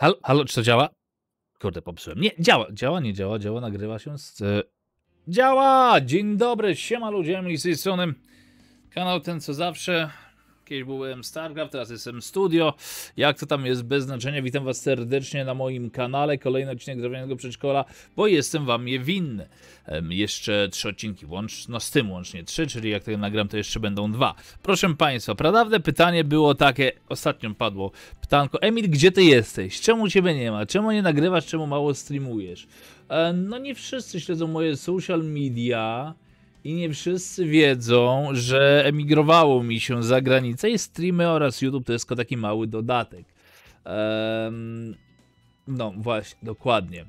Halo, halo, czy to działa? Kurde, popsułem. Nie, działa, działa, nie działa, działa, nagrywa się. Z... E, działa! Dzień dobry, siema ludzie, Emily z tej strony. Kanał ten co zawsze, Kiedyś byłem StarCraft, teraz jestem Studio. Jak to tam jest bez znaczenia? Witam Was serdecznie na moim kanale. Kolejny odcinek Drewnianego Przedszkola, bo jestem Wam je winny. jeszcze trzy odcinki, łącz, no z tym łącznie trzy, czyli jak tego nagram, to jeszcze będą dwa. Proszę Państwa, prawdawne pytanie było takie, ostatnio padło pytanko. Emil, gdzie Ty jesteś? Czemu Ciebie nie ma? Czemu nie nagrywasz? Czemu mało streamujesz? E, no nie wszyscy śledzą moje social media i nie wszyscy wiedzą, że emigrowało mi się za granicę i streamy oraz YouTube to jest tylko taki mały dodatek. Um, no właśnie, dokładnie.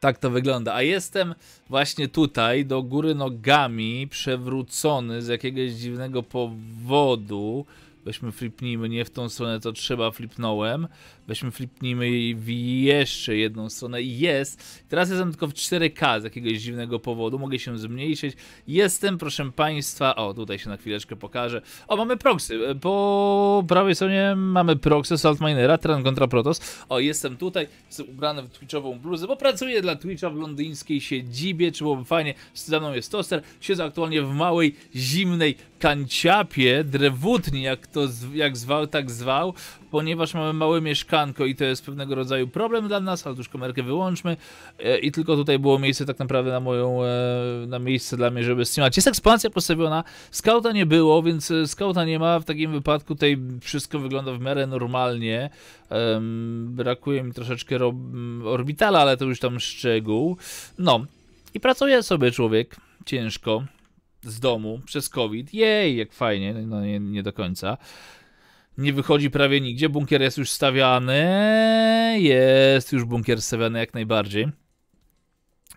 Tak to wygląda. A jestem właśnie tutaj, do góry nogami, przewrócony z jakiegoś dziwnego powodu. Weźmy flipnijmy, nie w tą stronę, to trzeba, flipnąłem. Weźmy, flipnijmy w jeszcze jedną stronę i jest. Teraz jestem tylko w 4K z jakiegoś dziwnego powodu, mogę się zmniejszyć. Jestem, proszę Państwa, o tutaj się na chwileczkę pokażę. O, mamy proxy, po prawej stronie mamy proxy Saltminera, Tran kontra Protos. O, jestem tutaj, jestem ubrany w twitchową bluzę, bo pracuję dla Twitcha w londyńskiej siedzibie, czy byłoby fajnie, ze mną jest toster, siedzę aktualnie w małej, zimnej kanciapie, drewutni, jak to, jak zwał, tak zwał, ponieważ mamy małe mieszkanie i to jest pewnego rodzaju problem dla nas, ale już komerkę wyłączmy e, i tylko tutaj było miejsce tak naprawdę na moją, e, na miejsce dla mnie, żeby streamować. Jest ekspansja postawiona, skauta nie było, więc e, skauta nie ma, w takim wypadku tutaj wszystko wygląda w miarę normalnie. Brakuje mi troszeczkę mm, orbitala, ale to już tam szczegół. No i pracuje sobie człowiek ciężko z domu przez COVID. Jej, jak fajnie, no nie, nie do końca nie wychodzi prawie nigdzie. Bunkier jest już stawiany. Jest już bunkier stawiany jak najbardziej.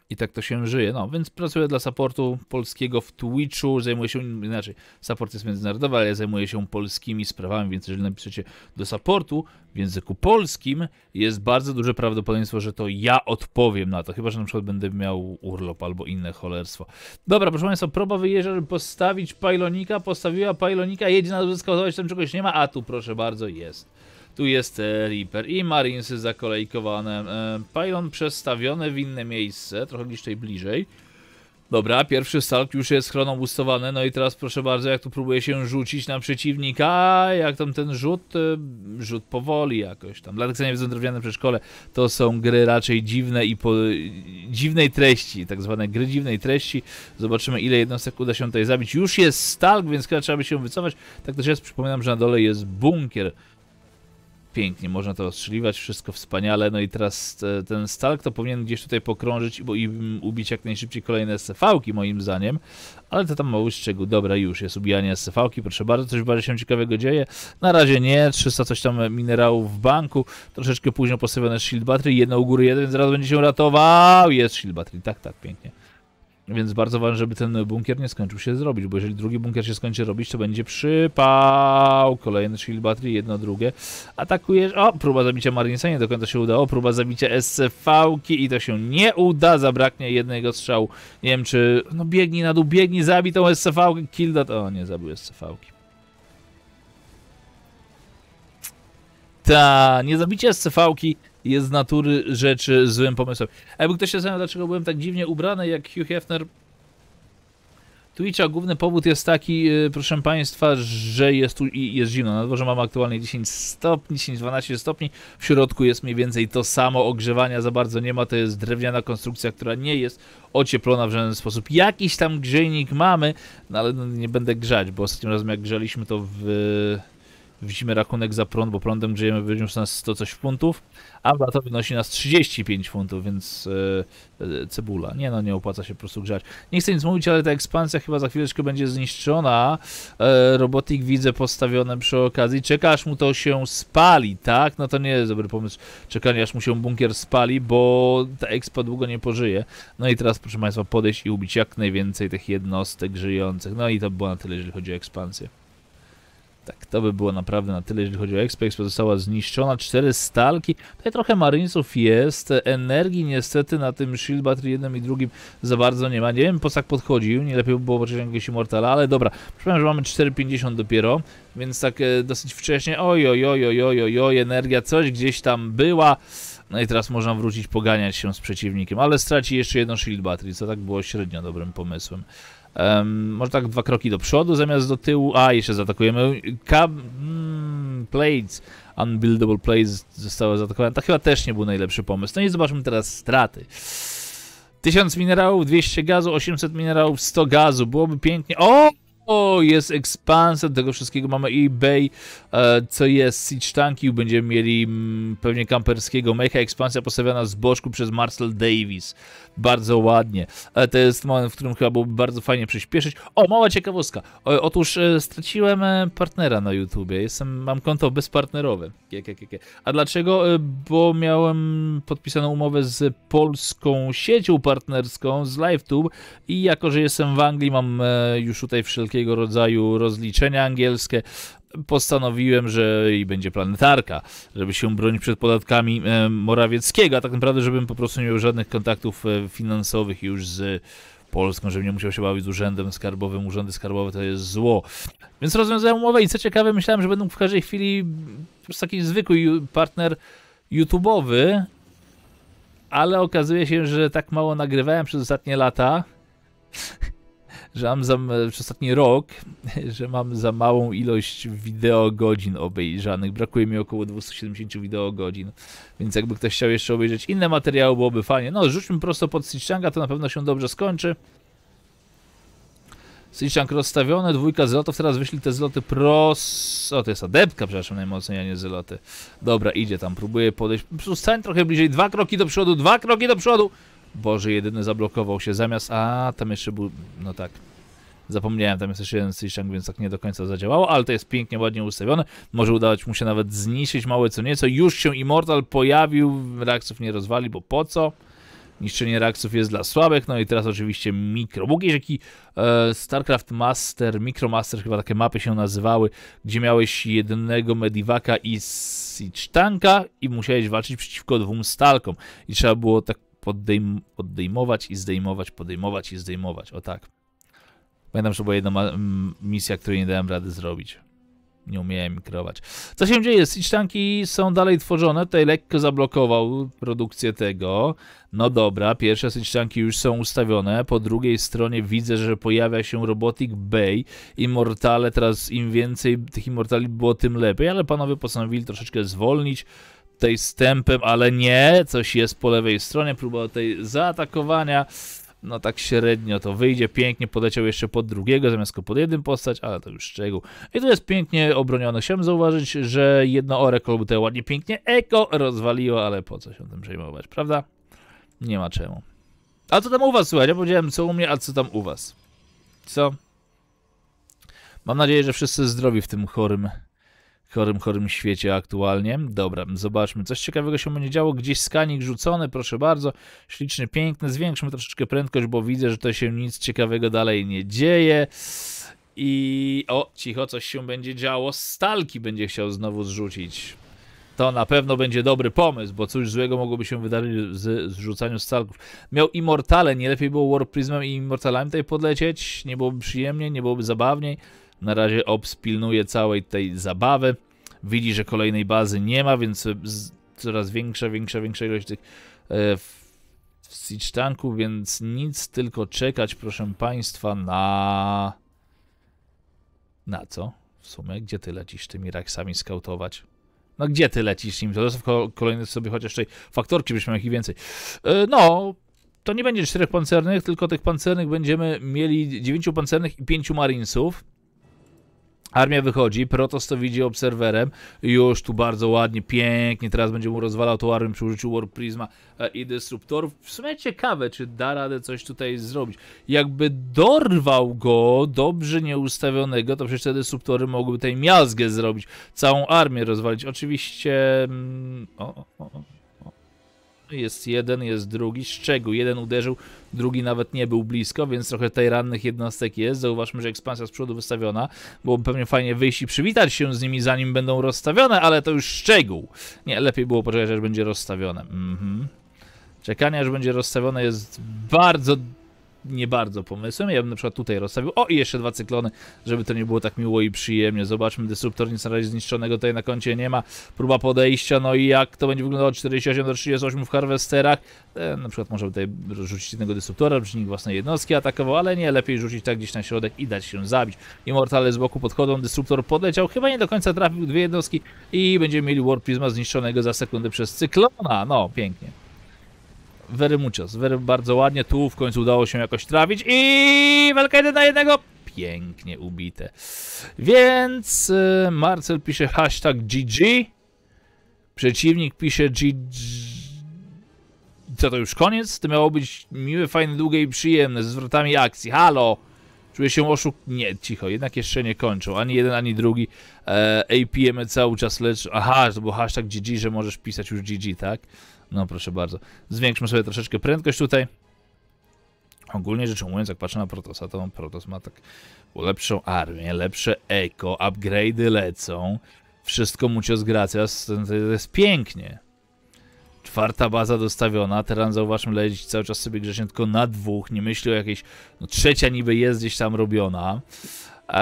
I tak to się żyje. No, więc pracuję dla supportu polskiego w Twitchu, zajmuję się, inaczej, support jest międzynarodowy, ale ja zajmuję się polskimi sprawami, więc jeżeli napiszecie do supportu w języku polskim, jest bardzo duże prawdopodobieństwo, że to ja odpowiem na to, chyba, że na przykład będę miał urlop albo inne cholerstwo. Dobra, proszę Państwa, próba wyjeżdża, żeby postawić pajlonika, postawiła pajlonika, jedzie na to, tam czegoś nie ma, a tu proszę bardzo, jest. Tu jest e, Reaper i Marinesy zakolejkowane. E, Pylon przestawione w inne miejsce, trochę gdzieś bliżej. Dobra, pierwszy stalk już jest schroną bustowany, no i teraz proszę bardzo, jak tu próbuje się rzucić na przeciwnika, jak tam ten rzut, e, rzut powoli jakoś tam. Dla tych, co nie wiedzą, drewniane przedszkole to są gry raczej dziwne i po, dziwnej treści, tak zwane gry dziwnej treści. Zobaczymy, ile jednostek uda się tutaj zabić. Już jest stalk, więc trzeba by się wycofać. Tak też jest, przypominam, że na dole jest bunkier pięknie, można to ostrzeliwać, wszystko wspaniale. No i teraz e, ten Stalk to powinien gdzieś tutaj pokrążyć bo i ubić jak najszybciej kolejne scefałki moim zdaniem. Ale to tam mały szczegół. Dobra, już jest ubijanie scefałki, proszę bardzo. Coś bardzo się ciekawego dzieje. Na razie nie, 300 coś tam minerałów w banku. Troszeczkę późno postawione shield battery, jedno u góry, jeden, zaraz będzie się ratował. Jest shield battery, tak, tak, pięknie. Więc bardzo ważne, żeby ten bunkier nie skończył się zrobić, bo jeżeli drugi bunkier się skończy robić, to będzie przypał. Kolejny shield battery, jedno, drugie. Atakujesz... O, próba zabicia Marinesa, nie do końca się udało. Próba zabicia SCV-ki i to się nie uda. Zabraknie jednego strzału. Nie wiem, czy... No biegnij na dół, biegnij, zabij tą SCV-kę. Kill that... O, nie, zabił SCV-ki. Ta, nie zabicie SCV-ki jest z natury rzeczy złym pomysłem. A jakby ktoś się zastanawiał, dlaczego byłem tak dziwnie ubrany jak Hugh Hefner, Twitcha główny powód jest taki, y, proszę Państwa, że jest tu i jest zimno. Na dworze mamy aktualnie 10 stopni, 10-12 stopni. W środku jest mniej więcej to samo, ogrzewania za bardzo nie ma. To jest drewniana konstrukcja, która nie jest ocieplona w żaden sposób. Jakiś tam grzejnik mamy, no ale no nie będę grzać, bo ostatnim razem jak grzeliśmy to w widzimy rachunek za prąd, bo prądem grzejemy wyniósł nas 100 coś funtów, a to wynosi nas 35 funtów, więc yy, cebula. Nie no, nie opłaca się po prostu grzać. Nie chcę nic mówić, ale ta ekspansja chyba za chwileczkę będzie zniszczona. Yy, robotik widzę postawione przy okazji. Czekasz, mu to się spali, tak? No to nie jest dobry pomysł czekanie aż mu się bunkier spali, bo ta ekspa długo nie pożyje. No i teraz proszę Państwa podejść i ubić jak najwięcej tych jednostek żyjących. No i to było na tyle, jeżeli chodzi o ekspansję. Tak, to by było naprawdę na tyle, jeżeli chodzi o Expex. Została zniszczona cztery stalki. Tutaj trochę maryńców jest. Energii niestety na tym Shield Battery jednym i drugim za bardzo nie ma. Nie wiem, po co tak podchodził. Nie lepiej by było poczekać jakiegoś Immortala, ale dobra. Przypomnę, że mamy 4,50 dopiero, więc tak e, dosyć wcześnie. Oj, oj, oj, oj, oj, oj, oj, energia coś gdzieś tam była. No i teraz można wrócić poganiać się z przeciwnikiem, ale straci jeszcze jedno Shield Battery, co tak było średnio dobrym pomysłem. Um, może tak dwa kroki do przodu zamiast do tyłu. A, jeszcze zaatakujemy. Cab... Mm, plates. Unbuildable plates zostały zaatakowane. To chyba też nie był najlepszy pomysł. No i zobaczmy teraz straty. 1000 minerałów, 200 gazu, 800 minerałów, 100 gazu. Byłoby pięknie. O! O, jest ekspansja. tego wszystkiego, mamy eBay, e, co jest Siege Tanki, będziemy mieli mm, pewnie kamperskiego mecha, ekspansja postawiona z boczku przez Marcel Davis, bardzo ładnie. E, to jest moment, w którym chyba byłoby bardzo fajnie przyspieszyć. O, mała ciekawostka, otóż e, straciłem partnera na YouTubie, Jestem, mam konto bezpartnerowe, a dlaczego? bo miałem podpisaną umowę z polską siecią partnerską, z LiveTube i jako, że jestem w Anglii, mam już tutaj wszelkie wszelkiego rodzaju rozliczenia angielskie. Postanowiłem, że i będzie planetarka, żeby się bronić przed podatkami e, Morawieckiego, a tak naprawdę, żebym po prostu nie miał żadnych kontaktów e, finansowych już z Polską, żebym nie musiał się bawić z urzędem skarbowym. Urzędy skarbowe to jest zło. Więc rozwiązałem umowę i co ciekawe, myślałem, że będę w każdej chwili taki zwykły partner YouTube'owy, ale okazuje się, że tak mało nagrywałem przez ostatnie lata, że mam za, przez ostatni rok, że mam za małą ilość wideogodzin obejrzanych. Brakuje mi około 270 wideogodzin, więc jakby ktoś chciał jeszcze obejrzeć inne materiały, byłoby fajnie. No, rzućmy prosto pod Stitchanga, to na pewno się dobrze skończy. Stitchang rozstawione, dwójka zlotów, teraz wyślij te zloty pros... O, to jest adeptka, przepraszam, najmocniej, a nie zloty. Dobra, idzie tam, próbuję podejść. Po stań trochę bliżej, dwa kroki do przodu, dwa kroki do przodu! Boże, jedyny zablokował się zamiast... A, tam jeszcze był... No tak. Zapomniałem, tam jest jeszcze jeden tank, więc tak nie do końca zadziałało, ale to jest pięknie, ładnie ustawione. Może udawać mu się nawet zniszczyć małe co nieco. Już się Immortal pojawił, Reakców nie rozwali, bo po co? Niszczenie reakców jest dla słabych, no i teraz oczywiście mikro. Był jakiś taki e, StarCraft Master, Master chyba takie mapy się nazywały, gdzie miałeś jednego Medivaka i Siege Tanka i musiałeś walczyć przeciwko dwóm Stalkom. I trzeba było tak poddejm oddejmować i zdejmować, podejmować i zdejmować. O tak. Pamiętam, że była jedna misja, której nie dałem rady zrobić. Nie umiałem mikrować. Co się dzieje? Stitch są dalej tworzone. Tutaj lekko zablokował produkcję tego. No dobra, pierwsze Stitch już są ustawione. Po drugiej stronie widzę, że pojawia się Robotic Bay. Immortale, teraz im więcej tych Immortali było, tym lepiej. Ale panowie postanowili troszeczkę zwolnić tutaj stępem, ale nie, coś jest po lewej stronie, próba tej zaatakowania. No tak średnio to wyjdzie, pięknie podleciał jeszcze pod drugiego, zamiast go pod jednym postać, ale to już szczegół. I tu jest pięknie obroniony. Chciałem zauważyć, że jedno Oracle by te ładnie pięknie eko rozwaliło, ale po co się tym przejmować, prawda? Nie ma czemu. A co tam u was, słuchaj? Ja powiedziałem co u mnie, a co tam u was? Co? Mam nadzieję, że wszyscy zdrowi w tym chorym chorym, chorym świecie aktualnie. Dobra, zobaczmy. Coś ciekawego się będzie działo. Gdzieś skanik rzucony, proszę bardzo. Śliczny, piękny. Zwiększmy troszeczkę prędkość, bo widzę, że to się nic ciekawego dalej nie dzieje. I o, cicho, coś się będzie działo. Stalki będzie chciał znowu zrzucić. To na pewno będzie dobry pomysł, bo coś złego mogłoby się wydarzyć z zrzucaniu stalków. Miał Immortale, nie lepiej było Prismem i Immortalami tutaj podlecieć? Nie byłoby przyjemniej, nie byłoby zabawniej. Na razie Ops pilnuje całej tej zabawy. Widzi, że kolejnej bazy nie ma, więc e, coraz większa, większa, większa ilość tych e, w, w siege tanku, więc nic, tylko czekać, proszę Państwa, na... Na co? W sumie, gdzie ty lecisz tymi raksami skautować? No gdzie ty lecisz im? To zostaw kolejny sobie chociaż tej faktorki, byśmy mieli więcej. E, no, to nie będzie czterech pancernych, tylko tych pancernych będziemy mieli dziewięciu pancernych i pięciu marinesów. Armia wychodzi, Protoss to widzi obserwerem, już tu bardzo ładnie, pięknie, teraz będzie mu rozwalał tą armię przy użyciu War Prisma e, i Disruptorów. W sumie ciekawe, czy da radę coś tutaj zrobić. Jakby dorwał go dobrze nieustawionego, to przecież te Disruptory mogłyby tej miazgę zrobić, całą armię rozwalić. Oczywiście... Mm, o, o, o. Jest jeden, jest drugi. Szczegół. Jeden uderzył, drugi nawet nie był blisko, więc trochę tej rannych jednostek jest. Zauważmy, że ekspansja z przodu wystawiona. Byłoby pewnie fajnie wyjść i przywitać się z nimi, zanim będą rozstawione, ale to już szczegół. Nie, lepiej było poczekać, aż będzie rozstawione. Mhm. Czekanie, aż będzie rozstawione jest bardzo nie bardzo pomysłem. Ja bym na przykład tutaj rozstawił, o i jeszcze dwa cyklony, żeby to nie było tak miło i przyjemnie. Zobaczmy, dysruptor nic na razie zniszczonego tutaj na koncie nie ma. Próba podejścia, no i jak to będzie wyglądało 48 do 38 w harwesterach. E, na przykład może tutaj rzucić jednego dysruptora, przeciwnik własnej jednostki atakował, ale nie, lepiej rzucić tak gdzieś na środek i dać się zabić. Immortale z boku podchodzą, dysruptor podleciał, chyba nie do końca trafił dwie jednostki i będziemy mieli Warpizma zniszczonego za sekundę przez cyklona. No, pięknie. Very muchos, very bardzo ładnie. Tu w końcu udało się jakoś trawić i walka jeden na jednego. Pięknie ubite. Więc y, Marcel pisze hashtag GG. Przeciwnik pisze GG. Co to już koniec? To miało być miłe, fajne, długie i przyjemne, z zwrotami akcji. Halo! Czuję się oszuk... Nie, cicho, jednak jeszcze nie kończą. Ani jeden, ani drugi. E, APM e cały czas lecz... Aha, to był hashtag GG, że możesz pisać już GG, tak? No proszę bardzo. Zwiększmy sobie troszeczkę prędkość tutaj. Ogólnie rzecz ujmując, jak patrzę na Protosa, to Protos ma tak lepszą armię, lepsze eko, upgrade'y lecą. Wszystko mu cios zgracja, to jest pięknie. Czwarta baza dostawiona, teraz zauważmy, lecieć cały czas sobie grzecznie tylko na dwóch, nie myśli o jakiejś, no trzecia niby jest gdzieś tam robiona. E,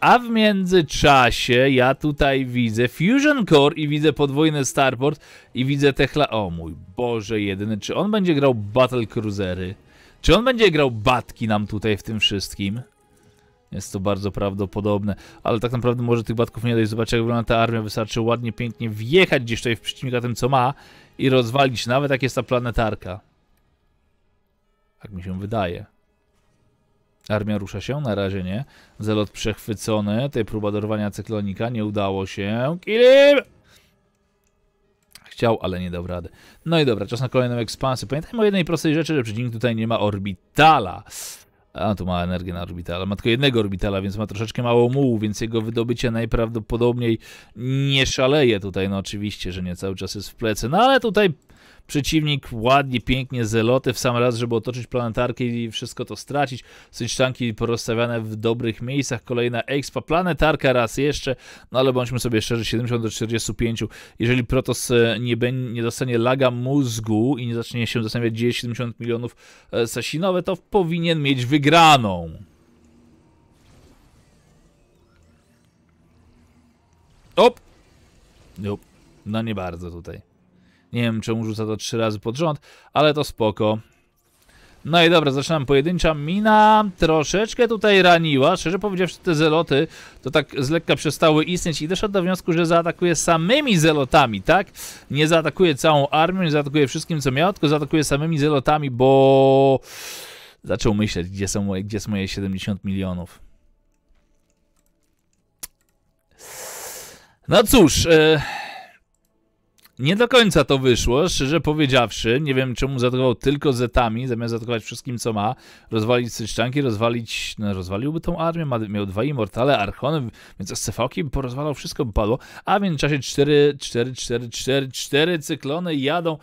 a w międzyczasie ja tutaj widzę Fusion Core i widzę podwójny Starport i widzę Techla... O mój Boże jedyny, czy on będzie grał Battle Cruisery? Czy on będzie grał batki nam tutaj w tym wszystkim? Jest to bardzo prawdopodobne, ale tak naprawdę może tych batków nie dać, zobaczcie jak wygląda ta armia, wystarczy ładnie, pięknie wjechać gdzieś tutaj w przeciwnika tym co ma i rozwalić, nawet jak jest ta planetarka. Tak mi się wydaje. Armia rusza się? Na razie nie. Zelot przechwycony. Tej próba dorwania cyklonika nie udało się. Kilim! Chciał, ale nie dał rady. No i dobra, czas na kolejną ekspansję. Pamiętajmy o jednej prostej rzeczy, że przeciwnik tutaj nie ma orbitala. A, tu ma energię na orbitala. Ma tylko jednego orbitala, więc ma troszeczkę mało mułu, więc jego wydobycie najprawdopodobniej nie szaleje tutaj. No oczywiście, że nie cały czas jest w plecy. No ale tutaj Przeciwnik ładnie, pięknie, zeloty w sam raz, żeby otoczyć planetarkę i wszystko to stracić. Syczczanki porozstawiane w dobrych miejscach. Kolejna expa, planetarka raz jeszcze, no ale bądźmy sobie szczerzy, 70 do 45. Jeżeli Protos e, nie, będzie, nie dostanie laga mózgu i nie zacznie się zastanawiać, gdzie 70 milionów e, sasinowe, to powinien mieć wygraną. Op! Op. No nie bardzo tutaj. Nie wiem, czemu rzuca to trzy razy pod rząd, ale to spoko. No i dobra, zaczynam pojedyncza. Mina troszeczkę tutaj raniła. Szczerze powiedziawszy, te zeloty to tak z lekka przestały istnieć i doszedł do wniosku, że zaatakuje samymi zelotami, tak? Nie zaatakuje całą armią, nie zaatakuje wszystkim, co miał, tylko zaatakuje samymi zelotami, bo... Zaczął myśleć, gdzie są moje, gdzie są moje 70 milionów. No cóż... Yy... Nie do końca to wyszło, szczerze powiedziawszy. Nie wiem, czemu zaatakował tylko zetami, zamiast zaatakować wszystkim, co ma. Rozwalić syszczanki, rozwalić... No, rozwaliłby tą armię, Ma miał dwa immortale, archony, więc z ki porozwalał wszystko, by padło. A w międzyczasie 4, 4, 4, 4, 4 cyklony jadą.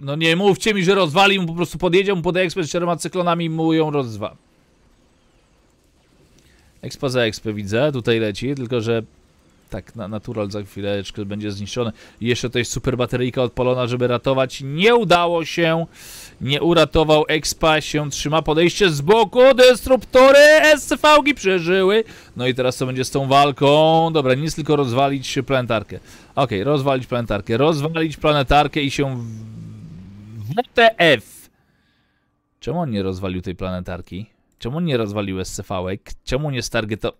No nie mówcie mi, że rozwali mu, po prostu podjedzie mu pod ekspę z czterema cyklonami i mu ją rozwa. Expo za expę widzę, tutaj leci, tylko że tak, na natural za chwileczkę będzie zniszczone. Jeszcze to jest super bateryjka odpalona, żeby ratować. Nie udało się. Nie uratował. Expa się trzyma. Podejście z boku. Destruktory SCV-gi przeżyły. No i teraz co będzie z tą walką? Dobra, nic tylko rozwalić planetarkę. Ok, rozwalić planetarkę. Rozwalić planetarkę i się... WTF! Czemu on nie rozwalił tej planetarki? Czemu nie rozwalił SCV-ek? Czemu nie stargetował?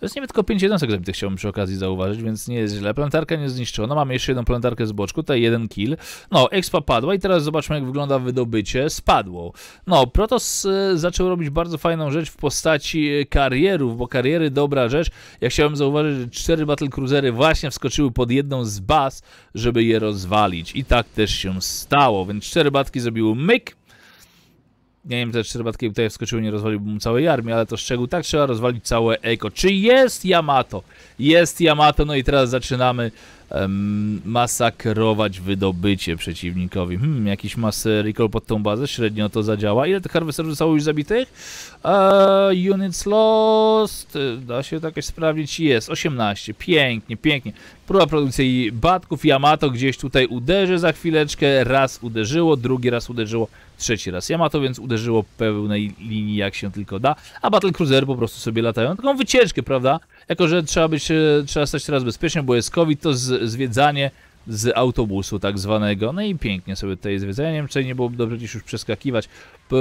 To jest nie tylko 5 jednostek zabitych, chciałbym przy okazji zauważyć, więc nie jest źle. Plantarka nie zniszczona, mamy jeszcze jedną plantarkę z boczku, tutaj jeden kill. No, expa padła i teraz zobaczmy jak wygląda wydobycie. Spadło. No, Protoss e, zaczął robić bardzo fajną rzecz w postaci e, karierów, bo kariery dobra rzecz. Ja chciałem zauważyć, że cztery battlecruisery właśnie wskoczyły pod jedną z baz, żeby je rozwalić. I tak też się stało, więc cztery batki zrobiły myk, nie wiem te cztery batki tutaj wskoczyły, nie rozwaliłbym całej armii, ale to szczegół. Tak trzeba rozwalić całe eko. Czy jest Yamato? Jest Yamato, no i teraz zaczynamy um, masakrować wydobycie przeciwnikowi. Hmm, jakiś mass recall pod tą bazę, średnio to zadziała. Ile tych harvesterów zostało już zabitych? Uh, units lost, da się to jakoś sprawdzić, jest, 18, pięknie, pięknie. Próba produkcji batków, Yamato gdzieś tutaj uderzy za chwileczkę, raz uderzyło, drugi raz uderzyło trzeci raz Yamato, więc uderzyło pełnej linii jak się tylko da, a Battle Cruiser po prostu sobie latają taką wycieczkę, prawda? Jako, że trzeba być, e, trzeba stać teraz bezpiecznie, bo jest COVID, to z, zwiedzanie z autobusu tak zwanego. No i pięknie sobie tutaj zwiedzeniem, czyli nie byłoby dobrze gdzieś już przeskakiwać.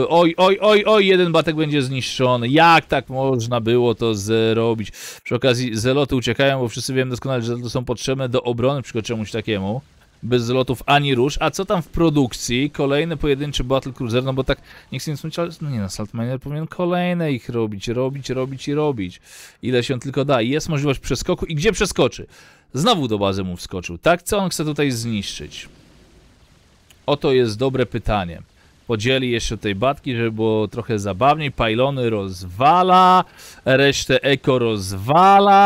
Oj, oj, oj, oj, jeden batek będzie zniszczony. Jak tak można było to zrobić? Przy okazji zeloty uciekają, bo wszyscy wiemy doskonale, że to są potrzebne do obrony przeciwko czemuś takiemu bez zlotów ani róż. A co tam w produkcji? Kolejny pojedynczy Battle Cruiser, no bo tak nikt się nie smuci, ale no nie, na no, Saltminer powinien kolejne ich robić, robić, robić i robić. Ile się tylko da. jest możliwość przeskoku i gdzie przeskoczy? Znowu do bazy mu wskoczył, tak? Co on chce tutaj zniszczyć? Oto jest dobre pytanie podzieli jeszcze tej batki, żeby było trochę zabawniej. Pylony rozwala, resztę eko rozwala,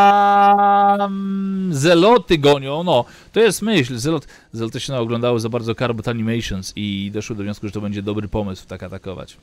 mm, zeloty gonią, no. To jest myśl, zelot, zeloty się oglądało za bardzo Carbot Animations i doszły do wniosku, że to będzie dobry pomysł tak atakować.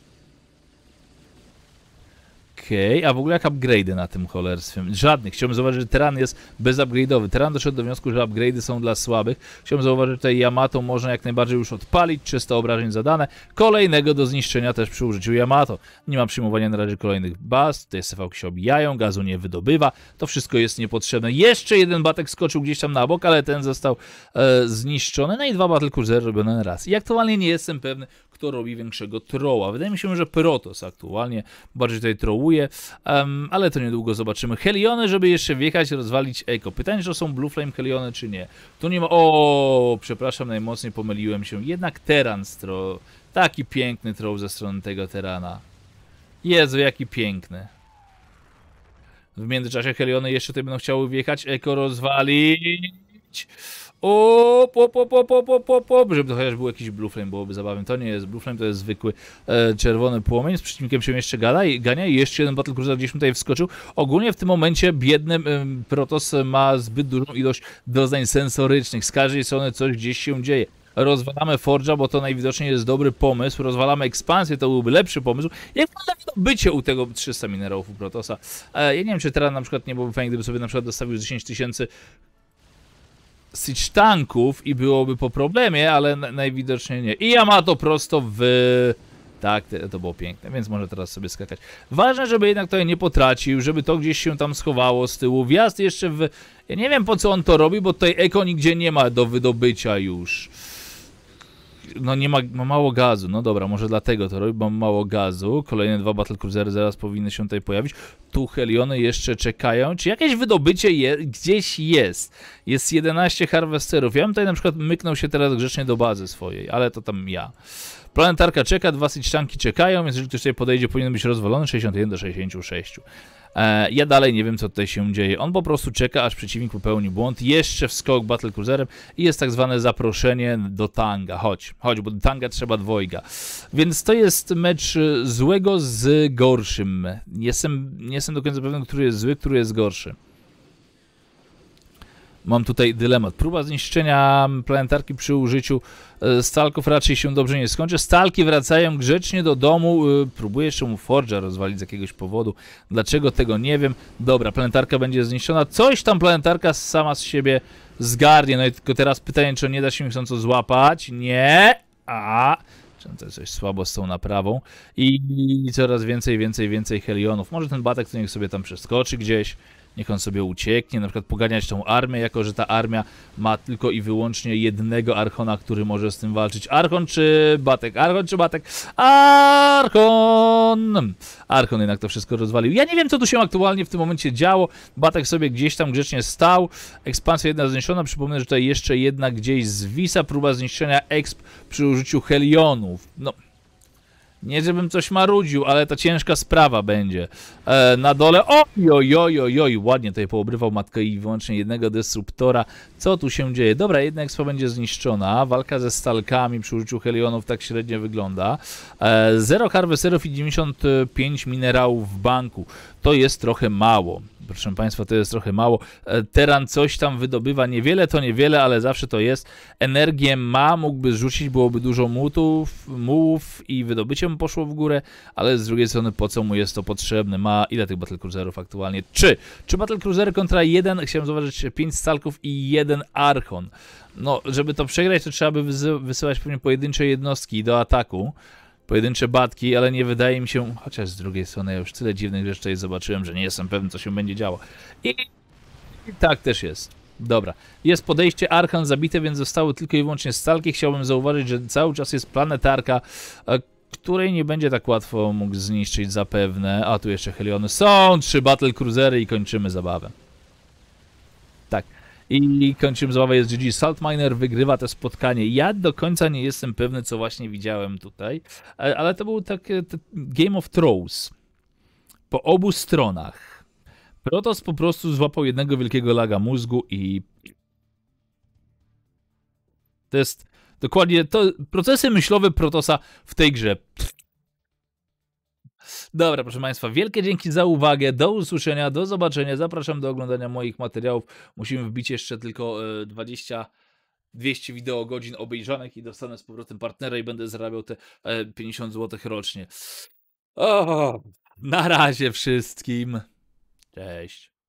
Okej, okay. a w ogóle jak upgrade'y na tym cholerstwie? Żadnych. Chciałbym zauważyć, że Teran jest bezupgrade'owy. Teran doszedł do wniosku, że upgrade'y są dla słabych. Chciałbym zauważyć, że tutaj Yamato można jak najbardziej już odpalić. 300 obrażeń zadane. Kolejnego do zniszczenia też przy użyciu Yamato. Nie ma przyjmowania na razie kolejnych baz. Tutaj CV się obijają, gazu nie wydobywa. To wszystko jest niepotrzebne. Jeszcze jeden batek skoczył gdzieś tam na bok, ale ten został e, zniszczony. No i dwa battle cruisery na raz. I aktualnie nie jestem pewny, kto robi większego troła. Wydaje mi się, że Protos aktualnie bardziej tutaj trołuje, um, ale to niedługo zobaczymy. Heliony, żeby jeszcze wjechać, rozwalić Eko. Pytanie, czy to są Blue Flame Heliony, czy nie. Tu nie ma... O, przepraszam, najmocniej pomyliłem się. Jednak Teran stro... Taki piękny troł ze strony tego Terana. Jezu, jaki piękny. W międzyczasie Heliony jeszcze tutaj będą chciały wjechać. Eko rozwalić. O, pop, pop, pop, pop, pop, pop, żeby to chociaż był jakiś blue flame, byłoby zabawne. To nie jest blue flame, to jest zwykły e, czerwony płomień. Z przeciwnikiem się jeszcze gada i gania i jeszcze jeden Battle Cruiser gdzieś tutaj wskoczył. Ogólnie w tym momencie biedny e, Protos ma zbyt dużą ilość doznań sensorycznych. Z każdej strony coś gdzieś się dzieje rozwalamy Forge'a, bo to najwidoczniej jest dobry pomysł, rozwalamy ekspansję, to byłby lepszy pomysł. Jak wygląda bycie u tego 300 minerałów u Protosa? E, ja nie wiem, czy teraz na przykład nie byłoby fajnie, gdyby sobie na przykład dostawił 10 tysięcy dosyć tanków i byłoby po problemie, ale najwidoczniej nie. I ja to prosto w... Tak, to było piękne, więc może teraz sobie skakać. Ważne, żeby jednak tutaj nie potracił, żeby to gdzieś się tam schowało z tyłu. Wjazd jeszcze w... Ja nie wiem po co on to robi, bo tutaj eko nigdzie nie ma do wydobycia już no nie ma, ma mało gazu, no dobra, może dlatego to robi, bo ma mało gazu. Kolejne dwa Battle zaraz powinny się tutaj pojawić. Tu Heliony jeszcze czekają. Czy jakieś wydobycie je, gdzieś jest? Jest 11 Harvesterów. Ja bym tutaj na przykład myknął się teraz grzecznie do bazy swojej, ale to tam ja. Planetarka czeka, dwa Siczanki czekają, więc jeżeli ktoś tutaj podejdzie, powinien być rozwalony 61 do 66. E, ja dalej nie wiem, co tutaj się dzieje. On po prostu czeka, aż przeciwnik popełni błąd, jeszcze w Battle Cruiserem i jest tak zwane zaproszenie do tanga. Chodź, chodź, bo do tanga trzeba dwojga. Więc to jest mecz złego z gorszym. Jestem, nie jestem do końca pewien, który jest zły, który jest gorszy. Mam tutaj dylemat. Próba zniszczenia planetarki przy użyciu e, stalków raczej się dobrze nie skończy. Stalki wracają grzecznie do domu. E, próbuję jeszcze mu Forge'a rozwalić z jakiegoś powodu. Dlaczego tego nie wiem. Dobra, planetarka będzie zniszczona. Coś tam planetarka sama z siebie zgarnie. No i tylko teraz pytanie, czy nie da się chcąco złapać. Nie. A. To jest coś słabo z tą naprawą. I coraz więcej, więcej, więcej helionów. Może ten batek to niech sobie tam przeskoczy gdzieś niech on sobie ucieknie, na przykład poganiać tą armię, jako że ta armia ma tylko i wyłącznie jednego Archona, który może z tym walczyć. Archon czy Batek? Archon czy Batek? Archon! Archon jednak to wszystko rozwalił. Ja nie wiem, co tu się aktualnie w tym momencie działo. Batek sobie gdzieś tam grzecznie stał. Ekspansja jedna zniesiona. Przypomnę, że tutaj jeszcze jedna gdzieś zwisa. Próba zniszczenia exp przy użyciu helionów. No... Nie, żebym coś marudził, ale ta ciężka sprawa będzie. E, na dole, o, jojojojoj, ładnie tutaj poobrywał matkę i wyłącznie jednego destruktora. Co tu się dzieje? Dobra, jedna expo będzie zniszczona. Walka ze stalkami przy użyciu helionów tak średnio wygląda. E, zero harvesterów i 95 minerałów w banku. To jest trochę mało proszę Państwa, to jest trochę mało. E, Teran coś tam wydobywa, niewiele to niewiele, ale zawsze to jest. Energię ma, mógłby rzucić, byłoby dużo mutów, mułów i wydobycie mu poszło w górę, ale z drugiej strony po co mu jest to potrzebne? Ma ile tych Battlecruiserów aktualnie? Trzy! Trzy Battlecruisery kontra jeden, chciałem zauważyć, pięć Stalków i jeden Archon. No, żeby to przegrać, to trzeba by wysyłać pewnie pojedyncze jednostki do ataku pojedyncze batki, ale nie wydaje mi się, chociaż z drugiej strony ja już tyle dziwnych rzeczy zobaczyłem, że nie jestem pewny, co się będzie działo. I, i tak też jest. Dobra. Jest podejście Arkan zabite, więc zostały tylko i wyłącznie stalki. Chciałbym zauważyć, że cały czas jest planetarka, e, której nie będzie tak łatwo mógł zniszczyć zapewne. A tu jeszcze Heliony. Są trzy Battle Cruisery i kończymy zabawę. I kończymy zabawę, jest GG. Saltminer wygrywa to spotkanie. Ja do końca nie jestem pewny, co właśnie widziałem tutaj, ale to był taki Game of Thrones. Po obu stronach. Protoss po prostu złapał jednego wielkiego laga mózgu i... To jest dokładnie to, procesy myślowe Protosa w tej grze. Pff Dobra, proszę Państwa, wielkie dzięki za uwagę. Do usłyszenia, do zobaczenia. Zapraszam do oglądania moich materiałów. Musimy wbić jeszcze tylko 20. 200 wideo godzin obejrzanych i dostanę z powrotem partnera i będę zarabiał te 50 e, zł rocznie. O, na razie wszystkim. Cześć.